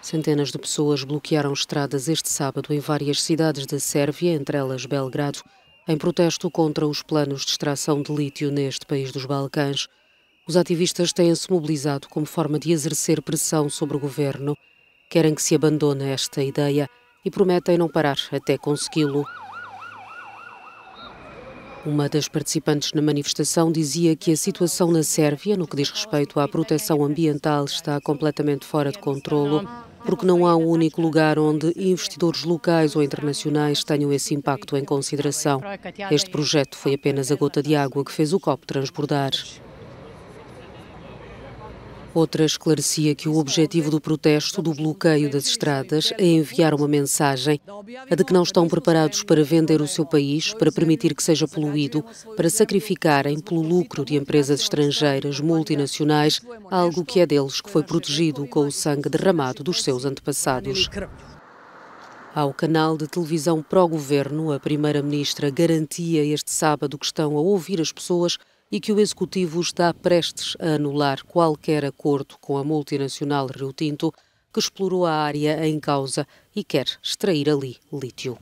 Centenas de pessoas bloquearam estradas este sábado em várias cidades da Sérvia, entre elas Belgrado, em protesto contra os planos de extração de lítio neste país dos Balcãs. Os ativistas têm-se mobilizado como forma de exercer pressão sobre o governo. Querem que se abandone esta ideia e prometem não parar até consegui-lo. Uma das participantes na manifestação dizia que a situação na Sérvia, no que diz respeito à proteção ambiental, está completamente fora de controlo porque não há um único lugar onde investidores locais ou internacionais tenham esse impacto em consideração. Este projeto foi apenas a gota de água que fez o copo transbordar. Outra esclarecia que o objetivo do protesto do bloqueio das estradas é enviar uma mensagem a de que não estão preparados para vender o seu país, para permitir que seja poluído, para sacrificarem pelo lucro de empresas estrangeiras multinacionais algo que é deles que foi protegido com o sangue derramado dos seus antepassados. Ao canal de televisão pró-governo, a primeira-ministra garantia este sábado que estão a ouvir as pessoas e que o Executivo está prestes a anular qualquer acordo com a multinacional Rio Tinto, que explorou a área em causa e quer extrair ali lítio.